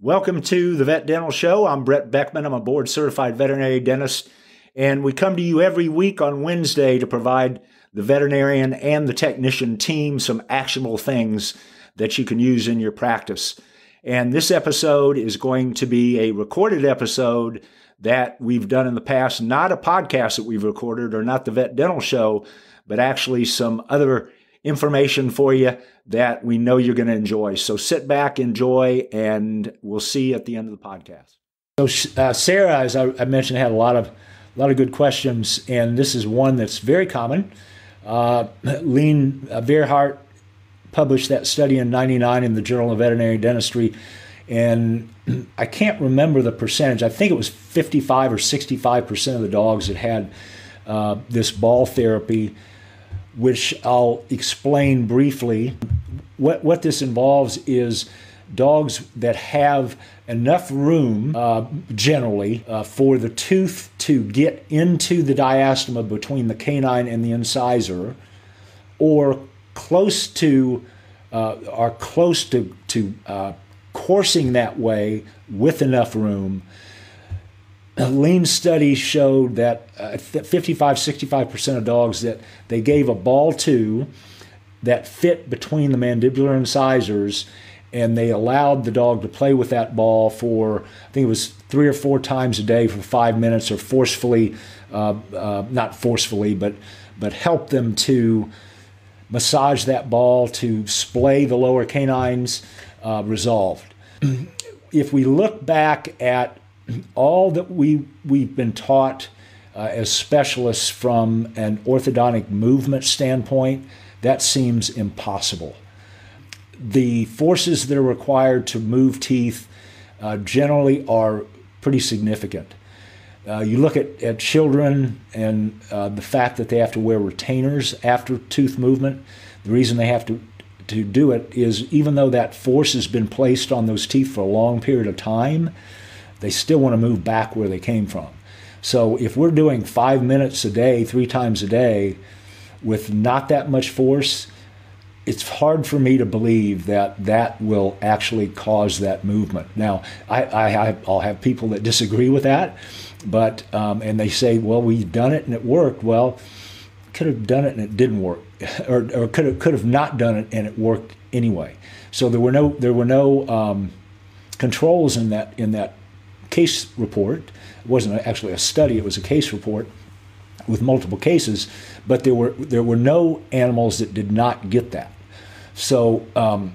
Welcome to the Vet Dental Show. I'm Brett Beckman. I'm a board certified veterinary dentist, and we come to you every week on Wednesday to provide the veterinarian and the technician team some actionable things that you can use in your practice. And this episode is going to be a recorded episode that we've done in the past, not a podcast that we've recorded or not the Vet Dental Show, but actually some other information for you that we know you're going to enjoy. So sit back, enjoy, and we'll see you at the end of the podcast. So uh, Sarah, as I, I, mentioned, had a lot of a lot of good questions, and this is one that's very common. Uh, Lean uh, published that study in '99 in the Journal of Veterinary Dentistry, and I can't remember the percentage. I think it was 55 or 65 percent of the dogs that had uh, this ball therapy which I'll explain briefly. What, what this involves is dogs that have enough room, uh, generally, uh, for the tooth to get into the diastema between the canine and the incisor, or close to, uh, are close to, to uh, coursing that way with enough room a lean study showed that uh, 55, 65% of dogs that they gave a ball to that fit between the mandibular incisors and they allowed the dog to play with that ball for I think it was three or four times a day for five minutes, or forcefully, uh, uh, not forcefully, but but help them to massage that ball to splay the lower canines uh, resolved. if we look back at all that we we've been taught uh, as specialists from an orthodontic movement standpoint, that seems impossible. The forces that are required to move teeth uh, generally are pretty significant. Uh, you look at, at children and uh, the fact that they have to wear retainers after tooth movement. The reason they have to, to do it is even though that force has been placed on those teeth for a long period of time, they still want to move back where they came from. So if we're doing five minutes a day, three times a day, with not that much force, it's hard for me to believe that that will actually cause that movement. Now, I, will have people that disagree with that, but um, and they say, "Well, we've done it and it worked." Well, could have done it and it didn't work, or, or could have could have not done it and it worked anyway. So there were no there were no um, controls in that in that case report. It wasn't actually a study, it was a case report with multiple cases, but there were, there were no animals that did not get that. So um,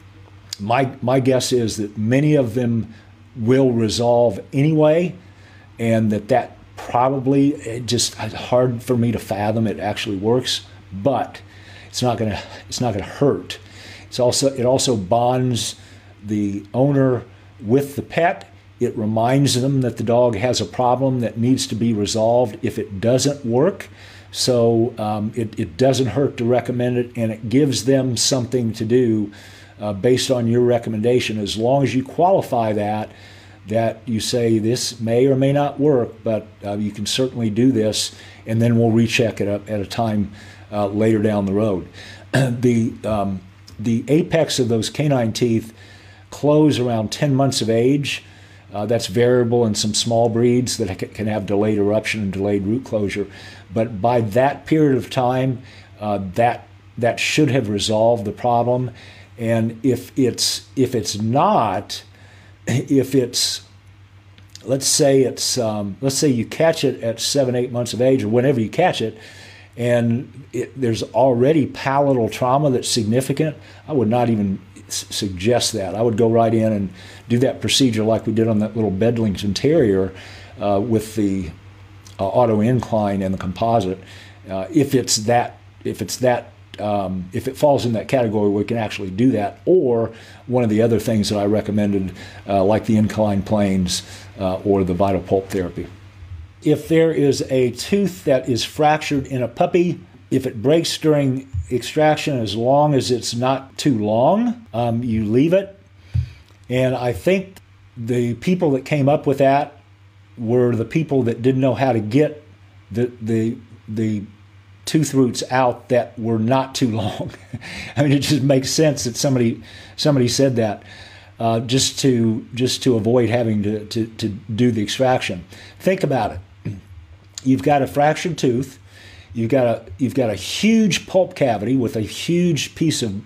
my, my guess is that many of them will resolve anyway, and that that probably just hard for me to fathom it actually works, but it's not gonna it's not gonna hurt. It's also it also bonds the owner with the pet it reminds them that the dog has a problem that needs to be resolved if it doesn't work. So um, it, it, doesn't hurt to recommend it, and it gives them something to do uh, based on your recommendation. As long as you qualify that, that you say this may or may not work, but uh, you can certainly do this, and then we'll recheck it at a time uh, later down the road. the um, the apex of those canine teeth close around 10 months of age. Uh, that's variable in some small breeds that can have delayed eruption and delayed root closure. But by that period of time, uh, that that should have resolved the problem. And if it's if it's not, if it's let's say it's um, let's say you catch it at seven eight months of age or whenever you catch it, and it, there's already palatal trauma that's significant. I would not even suggest that. I would go right in and do that procedure like we did on that little Bedling's interior uh, with the uh, auto incline and the composite. Uh, if it's that, if it's that, um, if it falls in that category, we can actually do that. Or one of the other things that I recommended, uh, like the incline planes uh, or the vital pulp therapy. If there is a tooth that is fractured in a puppy, if it breaks during extraction as long as it's not too long. Um, you leave it. And I think the people that came up with that were the people that didn't know how to get the, the, the tooth roots out that were not too long. I mean, it just makes sense that somebody, somebody said that. Uh, just to just to avoid having to, to, to do the extraction. Think about it. You've got a fractured tooth You've got a you've got a huge pulp cavity with a huge piece of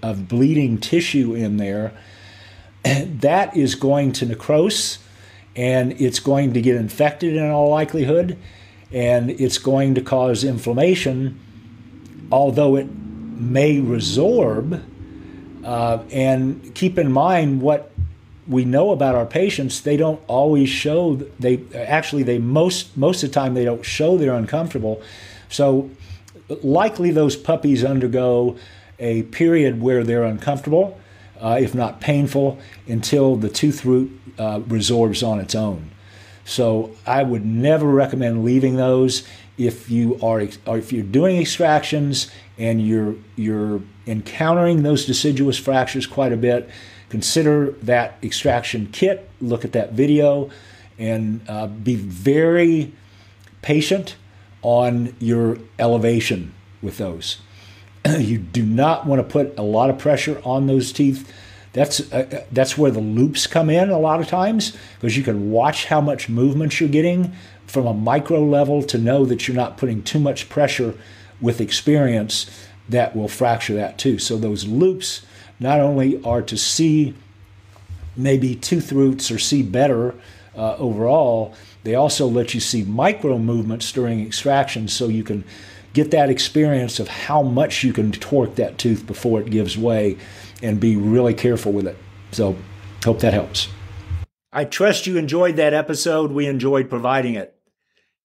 of bleeding tissue in there. that is going to necrose, and it's going to get infected in all likelihood, and it's going to cause inflammation. Although it may resorb, uh, and keep in mind what we know about our patients they don't always show they actually they most most of the time they don't show they're uncomfortable so, likely those puppies undergo a period where they're uncomfortable, uh, if not painful, until the tooth root uh, resorbs on its own. So I would never recommend leaving those if you are if you're doing extractions and you're you're encountering those deciduous fractures quite a bit. Consider that extraction kit. Look at that video, and uh, be very patient on your elevation with those. you do not want to put a lot of pressure on those teeth. That's uh, uh, that's where the loops come in a lot of times because you can watch how much movement you're getting from a micro level to know that you're not putting too much pressure with experience that will fracture that too. So those loops not only are to see maybe tooth roots or see better uh, overall, they also let you see micro movements during extraction so you can get that experience of how much you can torque that tooth before it gives way and be really careful with it. So, hope that helps. I trust you enjoyed that episode. We enjoyed providing it.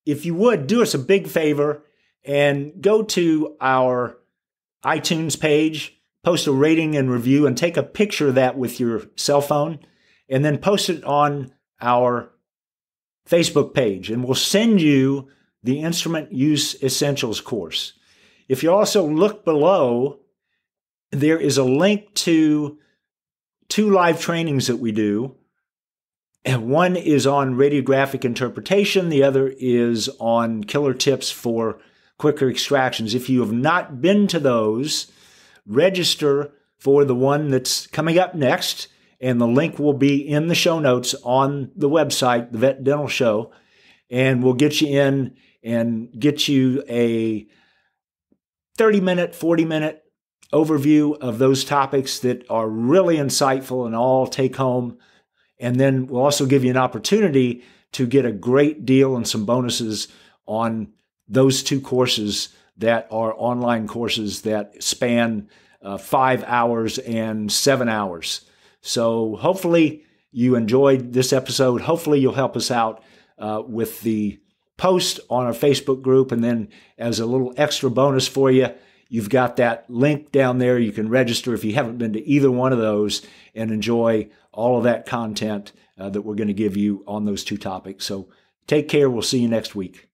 If you would, do us a big favor and go to our iTunes page, post a rating and review, and take a picture of that with your cell phone, and then post it on our Facebook page and we'll send you the Instrument Use Essentials course. If you also look below, there is a link to two live trainings that we do. And one is on radiographic interpretation, the other is on killer tips for quicker extractions. If you have not been to those, register for the one that's coming up next and the link will be in the show notes on the website, The Vet Dental Show. And we'll get you in and get you a 30 minute, 40 minute overview of those topics that are really insightful and all take home. And then we'll also give you an opportunity to get a great deal and some bonuses on those two courses that are online courses that span uh, five hours and seven hours. So hopefully you enjoyed this episode. Hopefully you'll help us out uh, with the post on our Facebook group. And then as a little extra bonus for you, you've got that link down there. You can register if you haven't been to either one of those and enjoy all of that content uh, that we're going to give you on those two topics. So take care. We'll see you next week.